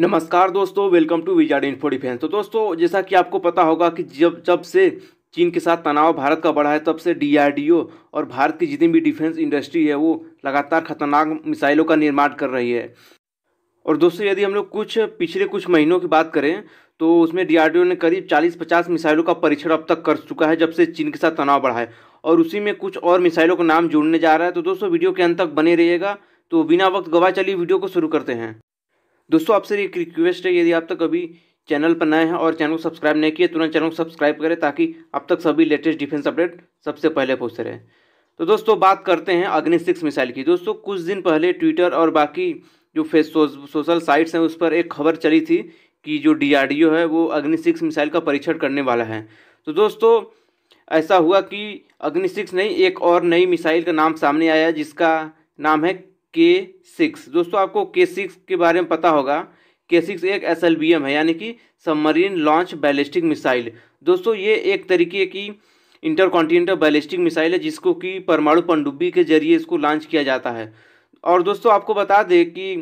नमस्कार दोस्तों welcome to wizard info defence तो दोस्तों जैसा कि आपको पता होगा कि जब जब से चीन के साथ तनाव भारत का बढ़ा है तब से डीआरडीओ और भारत की जितनी भी डिफेंस इंडस्ट्री है वो लगातार खतरनाक मिसाइलों का निर्माण कर रही है और दोस्तों यदि हम लोग कुछ पिछले कुछ महीनों की बात करें तो उसमें डी ने करीब चालीस पचास मिसाइलों का परीक्षण अब तक कर चुका है जब से चीन के साथ तनाव बढ़ा है और उसी में कुछ और मिसाइलों का नाम जुड़ने जा रहा है तो दोस्तों वीडियो के अंत तक बने रहिएगा तो बिना वक्त गवाह चली वीडियो को शुरू करते हैं दोस्तों आपसे एक रिक्वेस्ट है यदि आप तक अभी चैनल पर नए हैं और चैनल को सब्सक्राइब नहीं किए तुरंत चैनल को सब्सक्राइब करें ताकि अब तक सभी लेटेस्ट डिफेंस अपडेट सबसे पहले पहुँचते रहे तो दोस्तों बात करते हैं अग्नि सिक्स मिसाइल की दोस्तों कुछ दिन पहले ट्विटर और बाकी जो फेस सोशल साइट्स हैं उस पर एक खबर चली थी कि जो डीआरडीओ है वो अग्नि सिक्स मिसाइल का परीक्षण करने वाला है तो दोस्तों ऐसा हुआ कि अग्नि सिक्स नहीं एक और नई मिसाइल का नाम सामने आया जिसका नाम है के सिक्स दोस्तों आपको के सिक्स के बारे में पता होगा के सिक्स एक एस एल बी एम है यानी कि सबमरीन लॉन्च बैलिस्टिक मिसाइल दोस्तों ये एक तरीके की इंटर कॉन्टिनेंटल बैलिस्टिक मिसाइल है जिसको कि परमाणु पनडुब्बी के जरिए इसको लॉन्च किया जाता है और दोस्तों आपको बता दें कि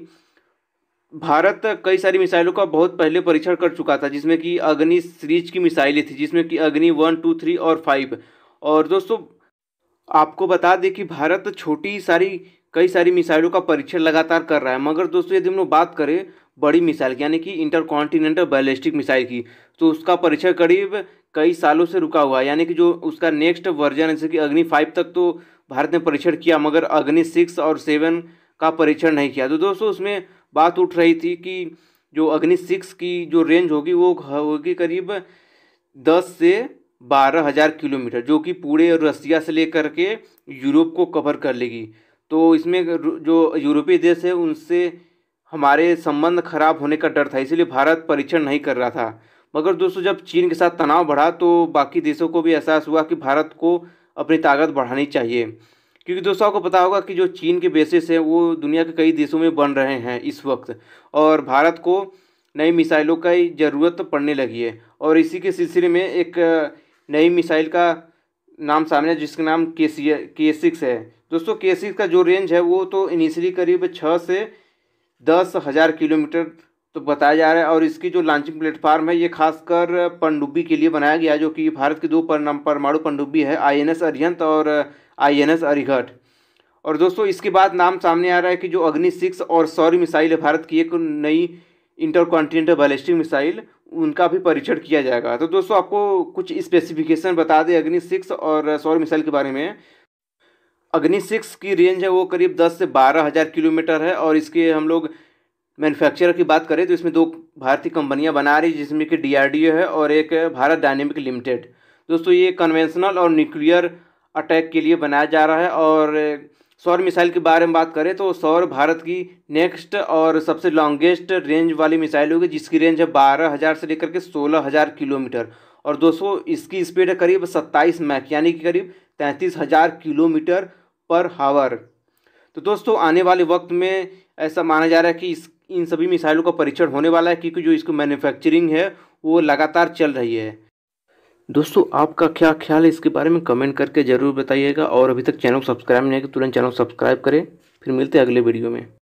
भारत कई सारी मिसाइलों का बहुत पहले परीक्षण कर चुका था जिसमें कि अग्नि सीरीज की मिसाइलें थी जिसमें कि अग्नि वन टू थ्री और फाइव और दोस्तों आपको बता दें कि भारत छोटी सारी कई सारी मिसाइलों का परीक्षण लगातार कर रहा है मगर दोस्तों यदि हम लोग बात करें बड़ी मिसाइल की यानी कि इंटर बैलिस्टिक मिसाइल की तो उसका परीक्षण करीब कई सालों से रुका हुआ है यानी कि जो उसका नेक्स्ट वर्जन जैसे कि अग्नि फाइव तक तो भारत ने परीक्षण किया मगर अग्नि सिक्स और सेवन का परीक्षण नहीं किया तो दोस्तों उसमें बात उठ रही थी कि जो अग्नि सिक्स की जो रेंज होगी वो होगी करीब दस से बारह हज़ार किलोमीटर जो कि पूरे रसिया से लेकर के यूरोप को कवर कर लेगी तो इसमें जो यूरोपीय देश है उनसे हमारे संबंध खराब होने का डर था इसीलिए भारत परीक्षण नहीं कर रहा था मगर दोस्तों जब चीन के साथ तनाव बढ़ा तो बाकी देशों को भी एहसास हुआ कि भारत को अपनी ताकत बढ़ानी चाहिए क्योंकि दोस्तों आपको पता होगा कि जो चीन के बेसिस हैं वो दुनिया के कई देशों में बन रहे हैं इस वक्त और भारत को नई मिसाइलों ही ज़रूरत पड़ने लगी है और इसी के सिलसिले में एक नई मिसाइल का नाम सामने जिसका नाम के सी के सिक्स है दोस्तों के सिक्स का जो रेंज है वो तो इनिशियली करीब छः से दस हज़ार किलोमीटर तो बताया जा रहा है और इसकी जो लॉन्चिंग प्लेटफार्म है ये खासकर पनडुब्बी के लिए बनाया गया है जो कि भारत की दो परमाणु पनडुब्बी है आई एन एस अरिहंत और आई एन एस अरिघट और दोस्तों इसके बाद नाम सामने आ रहा है कि जो अग्नि सिक्स और सौर्य मिसाइल है भारत की एक नई इंटरकॉन्टिनेंटल बैलिस्टिक मिसाइल उनका भी परीक्षण किया जाएगा तो दोस्तों आपको कुछ स्पेसिफिकेशन बता दें अग्नि सिक्स और uh, सौर मिसाइल के बारे में अग्नि सिक्स की रेंज है वो करीब दस से बारह हज़ार किलोमीटर है और इसके हम लोग मैन्युफैक्चरर की बात करें तो इसमें दो भारतीय कंपनियां बना रही जिसमें कि डी है और एक भारत डायनेमिक लिमिटेड दोस्तों ये कन्वेंशनल और न्यूक्लियर अटैक के लिए बनाया जा रहा है और सौर मिसाइल के बारे में बात करें तो सौर भारत की नेक्स्ट और सबसे लॉन्गेस्ट रेंज वाली मिसाइल होगी जिसकी रेंज है बारह हज़ार से लेकर के सोलह हज़ार किलोमीटर और दोस्तों इसकी स्पीड है करीब सत्ताईस मैक यानी कि करीब तैंतीस हज़ार किलोमीटर पर हावर तो दोस्तों आने वाले वक्त में ऐसा माना जा रहा है कि इस इन सभी मिसाइलों का परीक्षण होने वाला है क्योंकि जो इसकी मैन्युफैक्चरिंग है वो लगातार चल रही है दोस्तों आपका क्या ख्याल है इसके बारे में कमेंट करके ज़रूर बताइएगा और अभी तक चैनल को सब्सक्राइब नहीं है तो तुरंत चैनल सब्सक्राइब करें फिर मिलते हैं अगले वीडियो में